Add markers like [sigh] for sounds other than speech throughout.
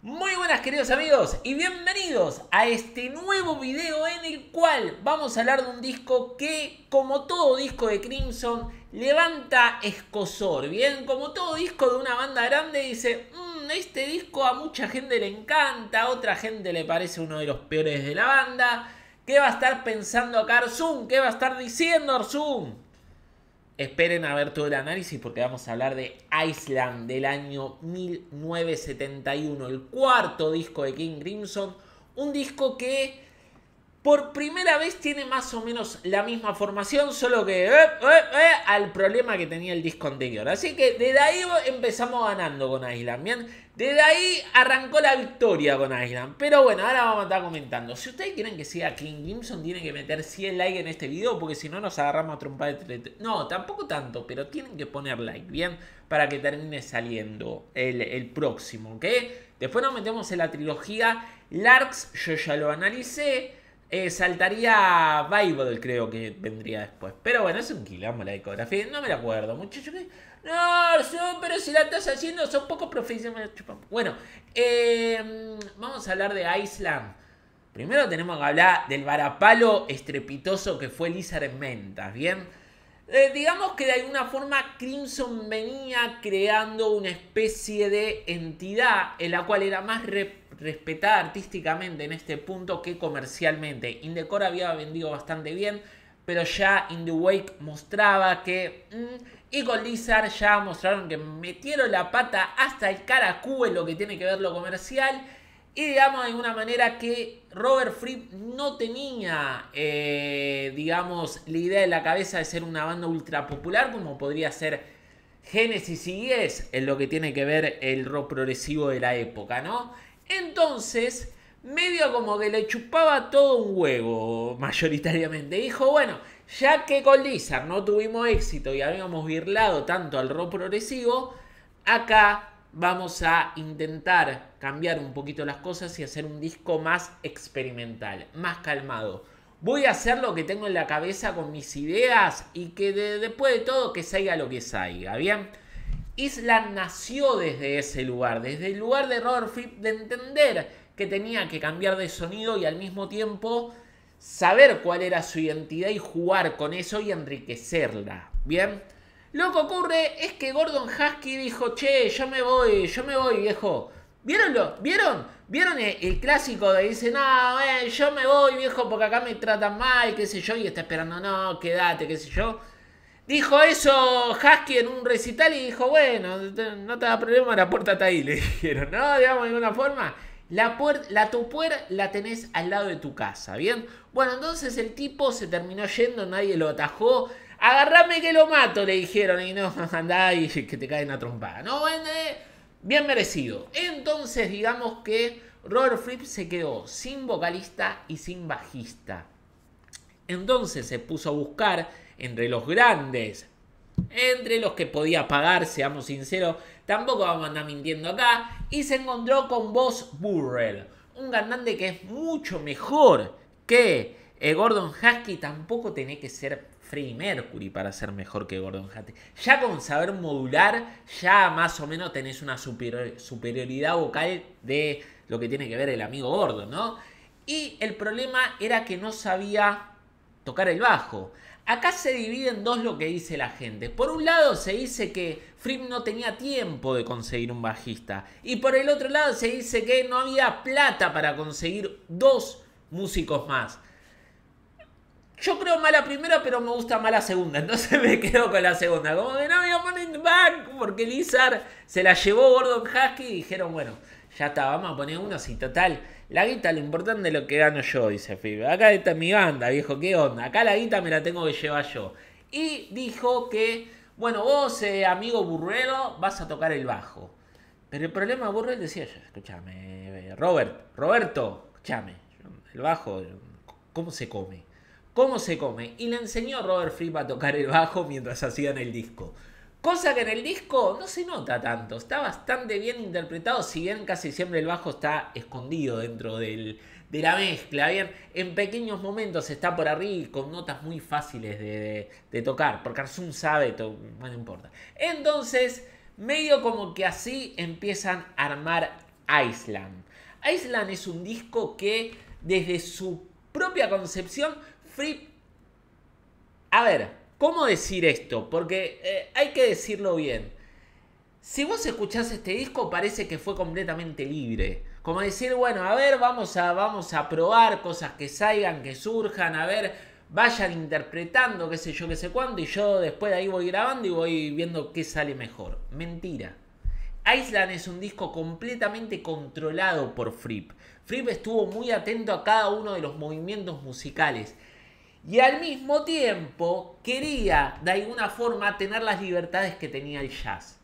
Muy buenas queridos amigos y bienvenidos a este nuevo video en el cual vamos a hablar de un disco que como todo disco de Crimson levanta escosor, bien, como todo disco de una banda grande dice, mm, este disco a mucha gente le encanta, a otra gente le parece uno de los peores de la banda, ¿qué va a estar pensando acá Arzum? ¿Qué va a estar diciendo Arzum? Esperen a ver todo el análisis porque vamos a hablar de Island del año 1971, el cuarto disco de King Crimson. Un disco que por primera vez tiene más o menos la misma formación, solo que eh, eh, eh, al problema que tenía el disco anterior. Así que desde ahí empezamos ganando con Island, ¿bien? Desde ahí arrancó la victoria con Island. Pero bueno, ahora vamos a estar comentando. Si ustedes quieren que siga King Gimson, tienen que meter 100 likes en este video, porque si no nos agarramos a trompar de... No, tampoco tanto, pero tienen que poner like, ¿bien? Para que termine saliendo el, el próximo, ¿ok? Después nos metemos en la trilogía Larks, yo ya lo analicé. Eh, saltaría Bible, creo que vendría después. Pero bueno, es un quilombo la ecografía. No me la acuerdo, muchachos. No, pero si la estás haciendo, son pocos profesionales. Bueno, eh, vamos a hablar de Island. Primero tenemos que hablar del varapalo estrepitoso que fue Lizard Mentas, ¿bien? Eh, digamos que de alguna forma Crimson venía creando una especie de entidad en la cual era más respetada artísticamente en este punto que comercialmente. Indecor había vendido bastante bien, pero ya In the Wake mostraba que... Mm, y con Lizard ya mostraron que metieron la pata hasta el caracú en lo que tiene que ver lo comercial. Y digamos de alguna manera que Robert Fripp no tenía, eh, digamos, la idea en la cabeza de ser una banda ultra popular como podría ser Genesis y es en lo que tiene que ver el rock progresivo de la época, ¿no? Entonces, medio como que le chupaba todo un huevo mayoritariamente. Dijo, bueno, ya que con Lizard no tuvimos éxito y habíamos virlado tanto al rock progresivo, acá vamos a intentar cambiar un poquito las cosas y hacer un disco más experimental, más calmado. Voy a hacer lo que tengo en la cabeza con mis ideas y que después de todo que salga lo que salga, ¿bien? Isla nació desde ese lugar, desde el lugar de Robert de entender que tenía que cambiar de sonido y al mismo tiempo saber cuál era su identidad y jugar con eso y enriquecerla. Bien, lo que ocurre es que Gordon Husky dijo: Che, yo me voy, yo me voy, viejo. ¿Vieronlo? ¿Vieron? ¿Vieron el, el clásico de dice, no, eh, yo me voy, viejo, porque acá me tratan mal, qué sé yo, y está esperando, no, quédate, qué sé yo? Dijo eso Husky en un recital y dijo, bueno, no te da problema, la puerta está ahí, [laughs] le dijeron, ¿no? Digamos, de alguna forma, la, la tupuer la tenés al lado de tu casa, ¿bien? Bueno, entonces el tipo se terminó yendo, nadie lo atajó. Agarrame que lo mato, le dijeron, y no, [laughs] andá y que te caen a trompada. No, bien merecido. Entonces, digamos que Robert Fripp se quedó sin vocalista y sin bajista. Entonces se puso a buscar entre los grandes, entre los que podía pagar, seamos sinceros, tampoco vamos a andar mintiendo acá, y se encontró con Boss Burrell, un cantante que es mucho mejor que eh, Gordon Husky. tampoco tenés que ser Freddie Mercury para ser mejor que Gordon Husky. Ya con saber modular, ya más o menos tenés una superioridad vocal de lo que tiene que ver el amigo Gordon, ¿no? Y el problema era que no sabía tocar el bajo acá se divide en dos lo que dice la gente. Por un lado se dice que Frim no tenía tiempo de conseguir un bajista. Y por el otro lado se dice que no había plata para conseguir dos músicos más. Yo creo mala primera, pero me gusta mala segunda. [laughs] Entonces me quedo con la segunda. Como que no había money back. Porque Lizard se la llevó Gordon Husky. y dijeron, bueno, ya está, vamos a poner uno. así total, la guita, lo importante es lo que gano yo, dice Filipe. Acá está mi banda, viejo, ¿qué onda? Acá la guita me la tengo que llevar yo. Y dijo que, bueno, vos, eh, amigo burrero, vas a tocar el bajo. Pero el problema, burrero decía, escúchame, eh, Robert, Roberto, escúchame, el bajo, ¿cómo se come? ¿Cómo se come? Y le enseñó Robert Fripp a tocar el bajo mientras hacían el disco. Cosa que en el disco no se nota tanto, está bastante bien interpretado, si bien casi siempre el bajo está escondido dentro del, de la mezcla, bien, en pequeños momentos está por arriba con notas muy fáciles de, tocar, porque Arzun sabe, todo, no importa. Entonces, medio como que así empiezan a armar Island. Island es un disco que desde su propia concepción, Free a ver, ¿Cómo decir esto? Porque eh, hay que decirlo bien. Si vos escuchás este disco parece que fue completamente libre. Como decir, bueno, a ver, vamos a, vamos a probar cosas que salgan, que surjan, a ver, vayan interpretando, qué sé yo, qué sé cuánto, y yo después de ahí voy grabando y voy viendo qué sale mejor. Mentira. Island es un disco completamente controlado por Fripp. Fripp estuvo muy atento a cada uno de los movimientos musicales y al mismo tiempo quería de alguna forma tener las libertades que tenía el jazz.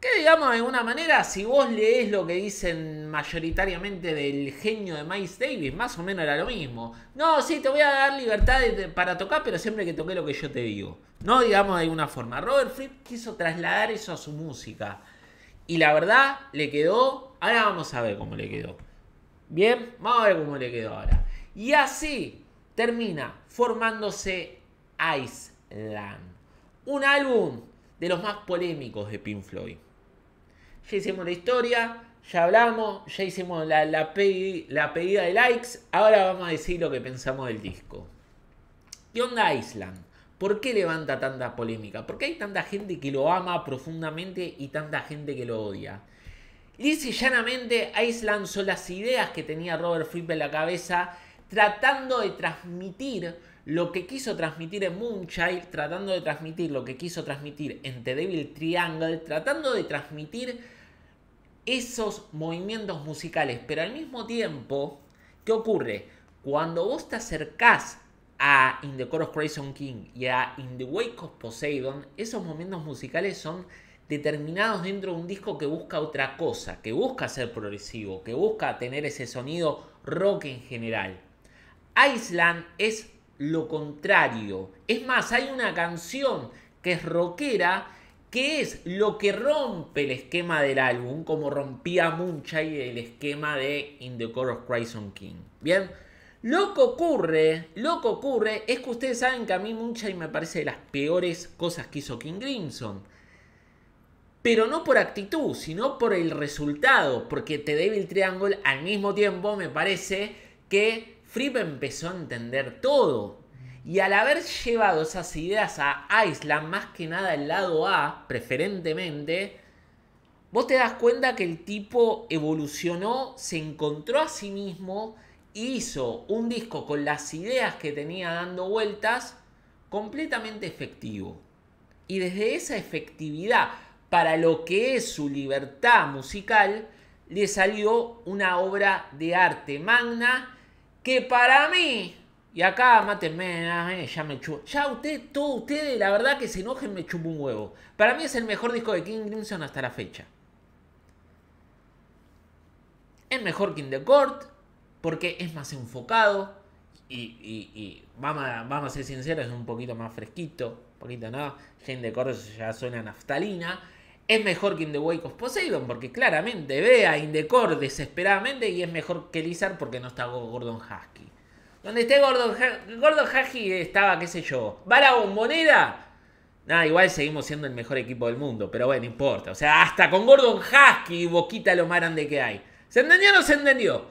Que digamos de alguna manera, si vos lees lo que dicen mayoritariamente del genio de Miles Davis, más o menos era lo mismo. No, sí, te voy a dar libertad para tocar, pero siempre que toque lo que yo te digo. No, digamos de alguna forma. Robert Fripp quiso trasladar eso a su música. Y la verdad, le quedó. Ahora vamos a ver cómo le quedó. Bien, vamos a ver cómo le quedó ahora. Y así, termina formándose Iceland, un álbum de los más polémicos de Pink Floyd. Ya hicimos la historia, ya hablamos, ya hicimos la, la, pedida de likes, ahora vamos a decir lo que pensamos del disco. ¿Qué onda Island? ¿Por qué levanta tanta polémica? ¿Por qué hay tanta gente que lo ama profundamente y tanta gente que lo odia? Y y llanamente, Island son las ideas que tenía Robert Fripp en la cabeza tratando de transmitir lo que quiso transmitir en Moonchild, tratando de transmitir lo que quiso transmitir en The Devil Triangle, tratando de transmitir esos movimientos musicales. Pero al mismo tiempo, ¿qué ocurre? Cuando vos te acercás a In the Chorus Crimson King y a In the Wake of Poseidon, esos momentos musicales son determinados dentro de un disco que busca otra cosa, que busca ser progresivo, que busca tener ese sonido rock en general. Island es lo contrario. Es más, hay una canción que es rockera que es lo que rompe el esquema del álbum, como rompía y el esquema de In the Core of Crimson King. Bien, lo que ocurre, lo que ocurre es que ustedes saben que a mí y me parece de las peores cosas que hizo King Crimson. Pero no por actitud, sino por el resultado, porque The Devil Triangle al mismo tiempo me parece que Fripp empezó a entender todo. Y al haber llevado esas ideas a Island, más que nada el lado A, preferentemente, vos te das cuenta que el tipo evolucionó, se encontró a sí mismo hizo un disco con las ideas que tenía dando vueltas completamente efectivo. Y desde esa efectividad, para lo que es su libertad musical, le salió una obra de arte magna que para mí, y acá mátenme, ah, ya me chupo, ya usted, todos ustedes, la verdad que se enojen, me chupo un huevo. Para mí es el mejor disco de King Crimson hasta la fecha. Es mejor King In The Court, porque es más enfocado, y, vamos, a, vamos, a, ser sinceros, es un poquito más fresquito, un poquito no, King The Court ya suena naftalina, es mejor que In the Wake of Poseidon, porque claramente ve a Indecore desesperadamente y es mejor que Lizard porque no está Gordon Husky. Donde esté Gordon, Gordon Husky estaba, qué sé yo, ¿Vara moneda Nada, igual seguimos siendo el mejor equipo del mundo, pero bueno, importa. O sea, hasta con Gordon Husky Boquita lo más grande que hay. ¿Se entendió o no se entendió?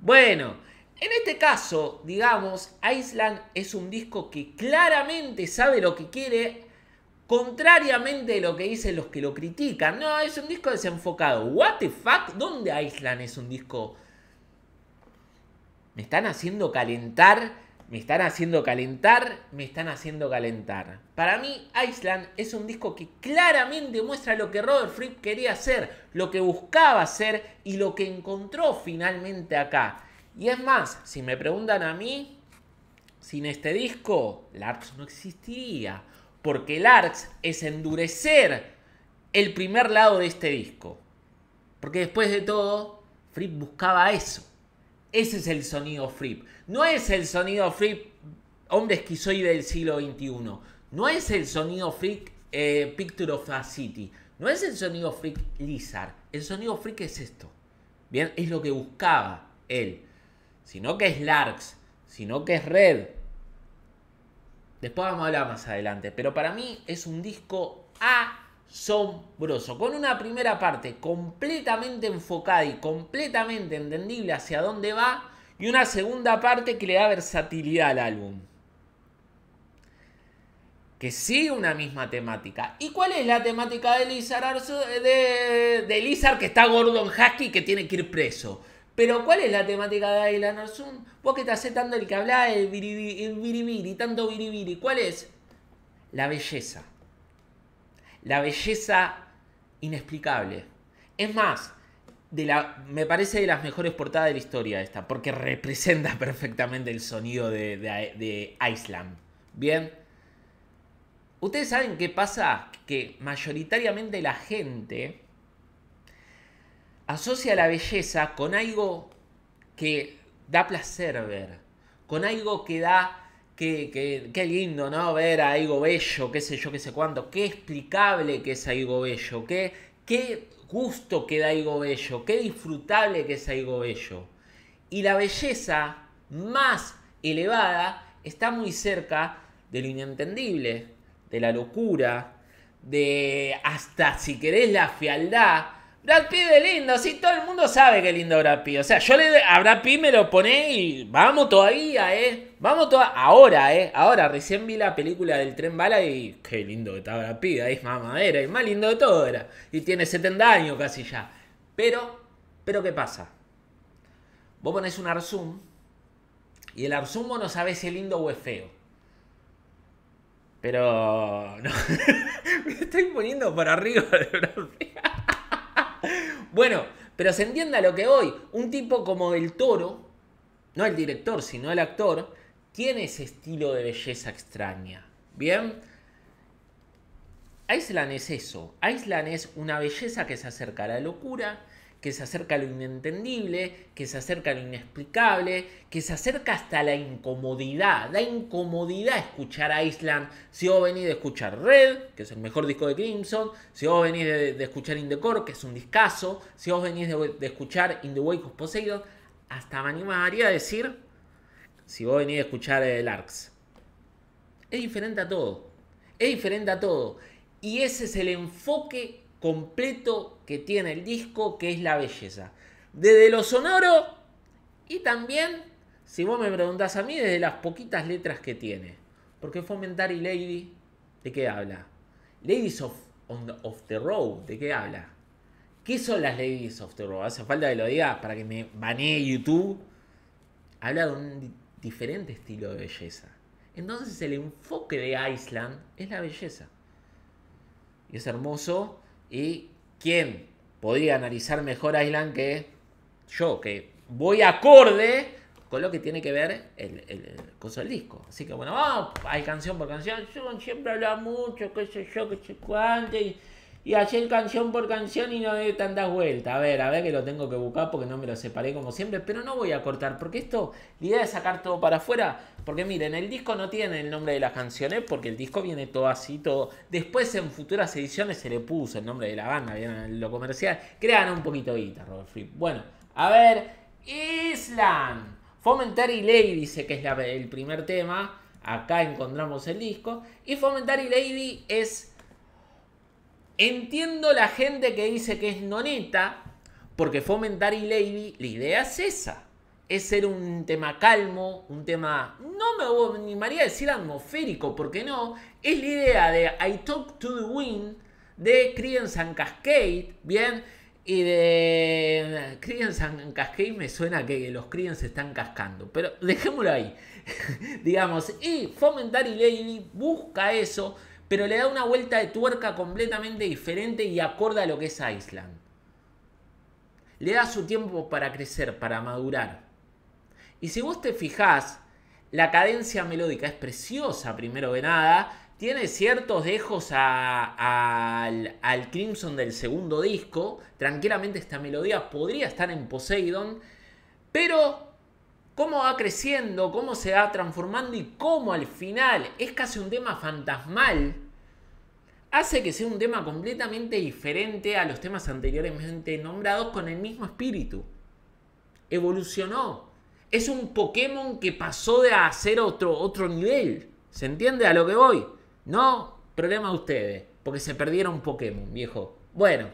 Bueno, en este caso, digamos, Island es un disco que claramente sabe lo que quiere Contrariamente a lo que dicen los que lo critican, no, es un disco desenfocado. ¿What the fuck? ¿Dónde Island es un disco? Me están haciendo calentar, me están haciendo calentar, me están haciendo calentar. Para mí, Island es un disco que claramente muestra lo que Robert Fripp quería hacer, lo que buscaba hacer y lo que encontró finalmente acá. Y es más, si me preguntan a mí, sin este disco, Larks no existiría porque el ARX es endurecer el primer lado de este disco. Porque después de todo, Fripp buscaba eso. Ese es el sonido Fripp. No es el sonido Fripp, hombre esquizoide del siglo XXI. No es el sonido Fripp eh, Picture of a City. No es el sonido Fripp Lizard. El sonido Fripp es esto. Bien, es lo que buscaba él. Sino que es Larks, sino que es Red, Después vamos a hablar más adelante. Pero para mí es un disco asombroso. Con una primera parte completamente enfocada y completamente entendible hacia dónde va. Y una segunda parte que le da versatilidad al álbum. Que sigue una misma temática. ¿Y cuál es la temática de Lizard? de, de que está Gordon y que tiene que ir preso. Pero ¿cuál es la temática de Ayla Vos que te hace tanto el que habla, el biribiri, y tanto biribiri. ¿Cuál es? La belleza. La belleza inexplicable. Es más, me parece de las mejores portadas de la historia esta, porque representa [laughs] perfectamente el sonido de, de, Bien. Ustedes saben qué pasa, que mayoritariamente la gente asocia la belleza con algo que da placer ver, con algo que da que lindo, ¿no? Ver algo bello, qué sé yo, qué sé cuánto. Qué explicable que es algo bello. Qué, qué gusto que da algo bello. Qué disfrutable que es algo bello. Y la belleza más elevada está muy cerca del inentendible, de la locura, de hasta si querés la fialdad Brad Pitt es lindo, sí, todo el mundo sabe que lindo Brad Pitt. O sea, yo le, a Brad Pitt me lo pone y vamos todavía, ¿eh? Vamos todavía. Ahora, ¿eh? Ahora, recién vi la película del tren bala y qué lindo que está Brad Pitt. Ahí es mamadera, el más lindo de todo era. Y tiene 70 años casi ya. Pero, pero ¿qué pasa? Vos ponés un Arzum y el Arzum vos no sabe si es lindo o es feo. Pero, [laughs] no. [laughs] me estoy poniendo para arriba de Brad Pitt. Bueno, pero se entienda lo que voy. Un tipo como el toro, no el director, sino el actor, tiene ese estilo de belleza extraña. ¿Bien? Aislan es eso. Aislan es una belleza que se acerca a la locura que se acerca a lo inentendible, que se acerca a lo inexplicable, que se acerca hasta la incomodidad. la incomodidad escuchar a Island si vos venís de escuchar Red, que es el mejor disco de Crimson, si vos venís de, escuchar In The Core, que es un discazo, si vos venís de, escuchar In The Wake of Poseidon, hasta me animaría a decir si vos venís de escuchar el eh, ARCS. Es diferente a todo. Es diferente a todo. Y ese es el enfoque completo que tiene el disco, que es la belleza. Desde lo sonoro y también, si vos me preguntás a mí, desde las poquitas letras que tiene. Porque Fomentary Lady, ¿de qué habla? Ladies of, the, Road, ¿de qué habla? ¿Qué son las Ladies of the Road? Hace falta que lo diga para que me banee YouTube. Habla de un diferente estilo de belleza. Entonces el enfoque de Island es la belleza. Y es hermoso ¿Y quién podría analizar mejor Island que yo? Que voy acorde con lo que tiene que ver el, el, el disco. Así que bueno, hay canción por canción. siempre habla mucho, qué sé yo, qué sé cuánto. Y ayer canción por canción y no de tantas vueltas. A ver, a ver que lo tengo que buscar porque no me lo separé como siempre. Pero no voy a cortar porque esto, la idea es sacar todo para afuera. Porque miren, el disco no tiene el nombre de las canciones porque el disco viene todo así, todo. Después en futuras ediciones se le puso el nombre de la banda, lo comercial. Crean un poquito guita, Robert Fripp. Bueno, a ver, Island. Fomentary Lady dice que es el primer tema. Acá encontramos el disco. Y Fomentary Lady es Entiendo la gente que dice que es noneta, porque fomentar y Lady, la idea es esa. Es ser un tema calmo, un tema, no me animaría a decir atmosférico, porque no. Es la idea de I Talk to the Wind, de Creedence and Cascade, ¿bien? Y de Creedence and Cascade me suena que los se están cascando, pero dejémoslo ahí, [laughs] digamos. Y Fomentar y Lady busca eso, pero le da una vuelta de tuerca completamente diferente y acorde a lo que es Island. Le da su tiempo para crecer, para madurar. Y si vos te fijás, la cadencia melódica es preciosa, primero de nada. Tiene ciertos dejos al, Crimson del segundo disco. Tranquilamente esta melodía podría estar en Poseidon. Pero cómo va creciendo, cómo se va transformando y cómo al final es casi un tema fantasmal hace que sea un tema completamente diferente a los temas anteriormente nombrados con el mismo espíritu. Evolucionó. Es un Pokémon que pasó de hacer otro, otro nivel. ¿Se entiende a lo que voy? No, problema de ustedes, porque se perdieron Pokémon, viejo. Bueno,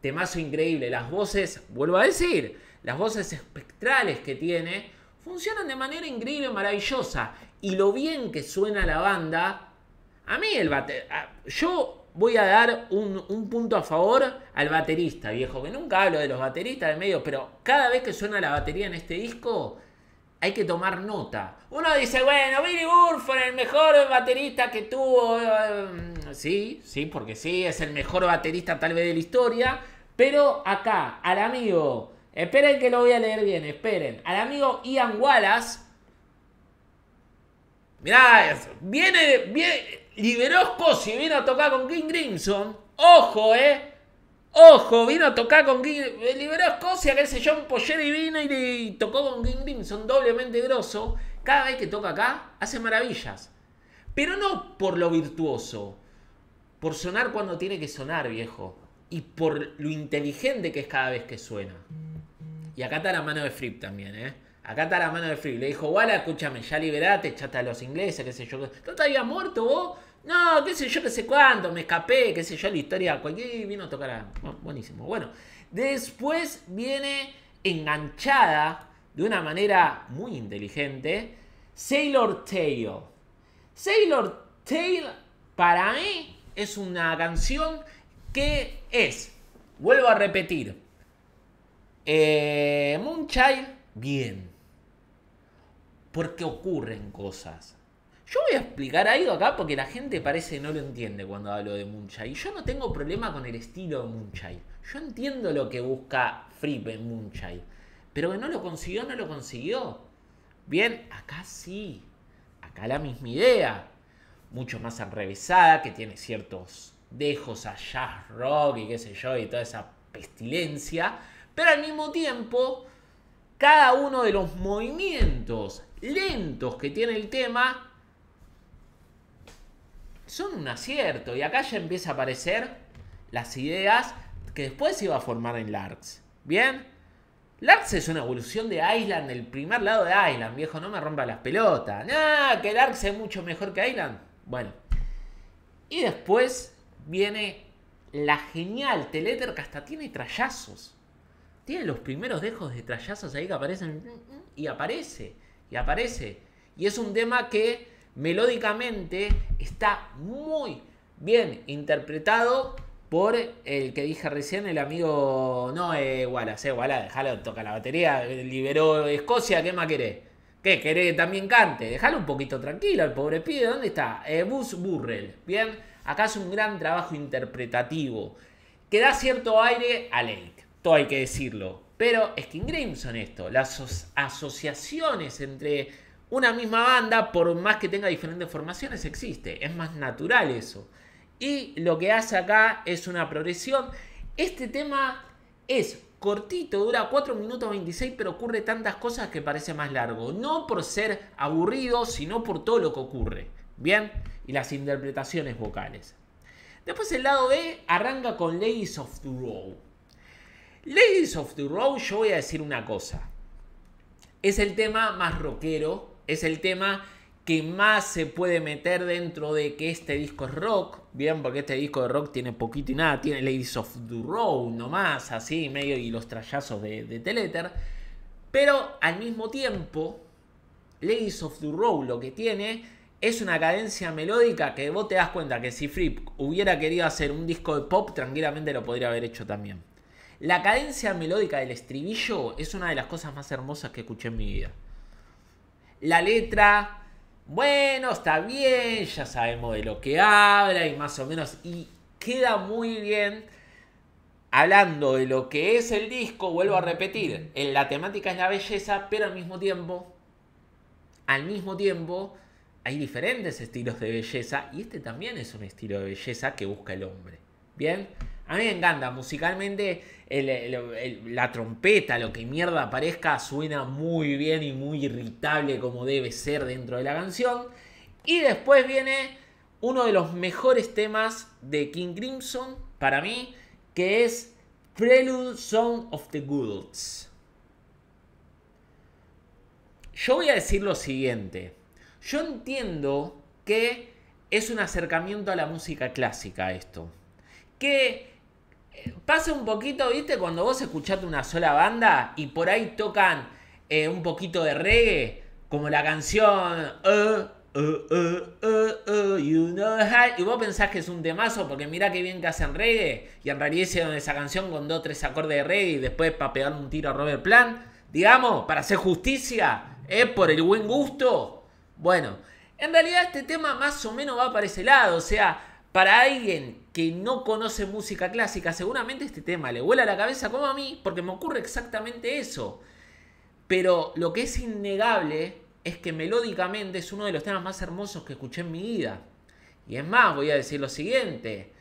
temazo increíble. Las voces, vuelvo a decir, las voces espectrales que tiene funcionan de manera increíble, maravillosa. Y lo bien que suena la banda a mí el bate, yo voy a dar un, punto a favor al baterista, viejo, que nunca hablo de los bateristas de medio, pero cada vez que suena la batería en este disco, hay que tomar nota. Uno dice, bueno, Billy Burford, el mejor baterista que tuvo. Eh, sí, sí, porque sí, es el mejor baterista tal vez de la historia. Pero acá, al amigo, esperen que lo voy a leer bien, esperen. Al amigo Ian Wallace. Mirá, viene, viene Scossi y vino a tocar con King Grimson. Ojo, eh. Ojo, vino a tocar con King. Liberó a Escocia, que ese John Poller y vino y, tocó con King Grimson, doblemente grosso. Cada vez que toca acá, hace maravillas. Pero no por lo virtuoso. Por sonar cuando tiene que sonar, viejo. Y por lo inteligente que es cada vez que suena. Y acá está la mano de Fripp también, ¿eh? Acá está la mano de Fripp. Le dijo, Wala, escúchame, ya liberate, chata a los ingleses, qué sé yo. ¿No te habías muerto vos? No, qué sé yo, qué sé cuánto, me escapé, qué sé yo, la historia, cualquier vino a tocar a... buenísimo. Bueno, después viene enganchada de una manera muy inteligente Sailor Tail. Sailor Tail para mí es una canción que es, vuelvo a repetir, eh, Moonchild, bien, porque ocurren cosas. Yo voy a explicar algo acá porque la gente parece que no lo entiende cuando hablo de y Yo no tengo problema con el estilo de Moonshine. Yo entiendo lo que busca Fripp en Moonshine. Pero que no lo consiguió, no lo consiguió. Bien, acá sí. Acá la misma idea. Mucho más arrevesada, que tiene ciertos dejos a jazz rock y qué sé yo, y toda esa pestilencia. Pero al mismo tiempo, cada uno de los movimientos lentos que tiene el tema son un acierto. Y acá ya empieza a aparecer las ideas que después se iba a formar en Larks. ¿Bien? Larks es una evolución de Island, el primer lado de Island, viejo, no me rompa las pelotas. Nah, que Larks es mucho mejor que Island. Bueno. Y después viene la genial Teleter que hasta tiene trallazos. Tiene los primeros dejos de trallazos ahí que aparecen mm, mm, y aparece, y aparece. Y es un tema que melódicamente está muy bien interpretado por el que dije recién, el amigo Noé eh, Wallace. Eh, Wallace, déjalo, toca la batería, liberó Escocia, ¿qué más querés? ¿Qué querés que también cante? Déjalo un poquito tranquilo el pobre pibe, ¿dónde está? Eh, Bus Burrell, ¿bien? Acá es un gran trabajo interpretativo que da cierto aire a Lake, todo hay que decirlo. Pero es King Grimson esto, las asociaciones entre una misma banda, por más que tenga diferentes formaciones, existe. Es más natural eso. Y lo que hace acá es una progresión. Este tema es cortito, dura 4 minutos 26, pero ocurre tantas cosas que parece más largo. No por ser aburrido, sino por todo lo que ocurre. Bien, y las interpretaciones vocales. Después el lado B arranca con Ladies of the Row. Ladies of the Row, yo voy a decir una cosa. Es el tema más rockero es el tema que más se puede meter dentro de que este disco es rock, bien, porque este disco de rock tiene poquito y nada, tiene Ladies of the Road nomás, así, medio y los trallazos de, de pero al mismo tiempo, Ladies of the Road lo que tiene es una cadencia melódica que vos te das cuenta que si Fripp hubiera querido hacer un disco de pop, tranquilamente lo podría haber hecho también. La cadencia melódica del estribillo es una de las cosas más hermosas que escuché en mi vida. La letra, bueno, está bien, ya sabemos de lo que habla y más o menos, y queda muy bien hablando de lo que es el disco, vuelvo a repetir, en la temática es la belleza, pero al mismo tiempo, al mismo tiempo, hay diferentes estilos de belleza y este también es un estilo de belleza que busca el hombre. Bien, a mí me encanta, musicalmente la trompeta, lo que mierda parezca, suena muy bien y muy irritable como debe ser dentro de la canción. Y después viene uno de los mejores temas de King Crimson para mí, que es Prelude Song of the Goods. Yo voy a decir lo siguiente. Yo entiendo que es un acercamiento a la música clásica esto. Que pasa un poquito, ¿viste? Cuando vos escuchaste una sola banda y por ahí tocan eh, un poquito de reggae, como la canción uh, uh, uh, y vos pensás que es un temazo porque mirá qué bien que hacen reggae y en realidad hicieron esa canción con dos tres acordes de reggae y después para pegarle un tiro a Robert Plant, digamos, para hacer justicia, ¿eh? por el buen gusto. Bueno, en realidad este tema más o menos va para ese lado, o sea, para alguien que no conoce música clásica, seguramente este tema le vuela la cabeza como a mí, porque me ocurre exactamente eso. Pero lo que es innegable es que melódicamente es uno de los temas más hermosos que escuché en mi vida. Y es más, voy a decir lo siguiente.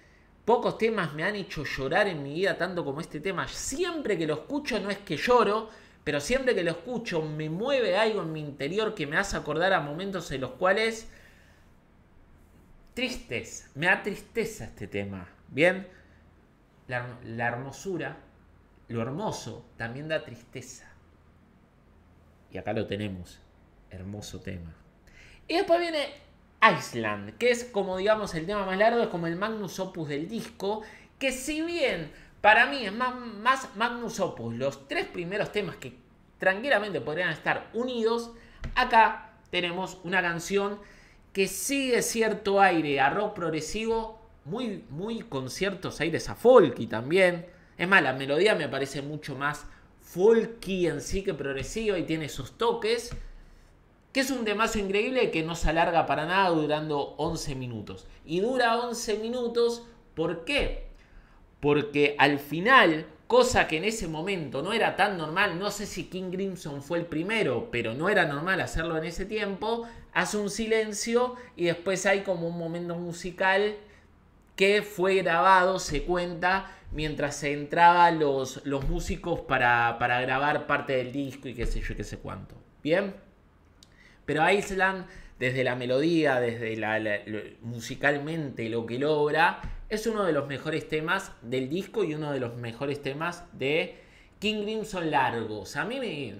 Pocos temas me han hecho llorar en mi vida tanto como este tema. Siempre que lo escucho no es que lloro, pero siempre que lo escucho me mueve algo en mi interior que me hace acordar a momentos en los cuales Tristeza. Me da tristeza este tema. Bien, la, hermosura, lo hermoso, también da tristeza. Y acá lo tenemos. Hermoso tema. Y después viene Island, que es como digamos el tema más largo, es como el magnus opus del disco, que si bien para mí es más, más magnus opus, los tres primeros temas que tranquilamente podrían estar unidos, acá tenemos una canción que sigue cierto aire a rock progresivo, muy, muy con ciertos aires a folky también. Es más, la melodía me parece mucho más folky en sí que progresiva y tiene esos toques. Que es un tema increíble que no se alarga para nada durando 11 minutos. Y dura 11 minutos, ¿por qué? Porque al final cosa que en ese momento no era tan normal, no sé si King Grimson fue el primero, pero no era normal hacerlo en ese tiempo, hace un silencio y después hay como un momento musical que fue grabado, se cuenta, mientras se entraban los, músicos para, grabar parte del disco y qué sé yo, qué sé cuánto. Bien, pero Island, desde la melodía, desde la musicalmente lo que logra, es uno de los mejores temas del disco y uno de los mejores temas de King Crimson largos. A mí me,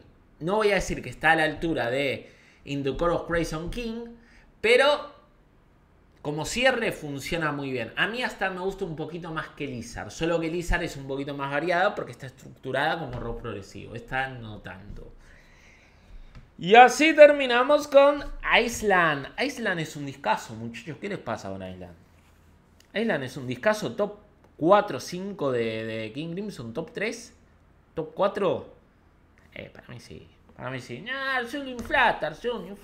no voy a decir que está a la altura de In the Core of Grayson King, pero como cierre funciona muy bien. A mí hasta me gusta un poquito más que Lizard, solo que Lizard es un poquito más variada porque está estructurada como rock progresivo, Está notando. Y así terminamos con Island. Island es un discazo, muchachos. ¿Qué les pasa con Island? Island es un discazo top 4, 5 de, King Crimson, top 3, top 4. Eh, para mí sí. Para mí sí. No, Arsun, Arsun, Lo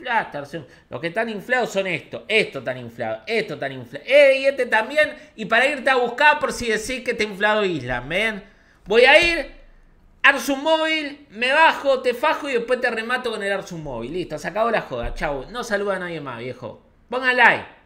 Los que están inflados son esto. Esto tan inflado. Esto tan inflado. Eh, y este también. Y para irte a buscar por si decís que te inflado Island, ¿ven? Voy a ir. Arsun móvil, me bajo, te fajo y después te remato con el Arzun móvil. Listo, se acabó la joda. Chau. No saluda a nadie más, viejo. al like.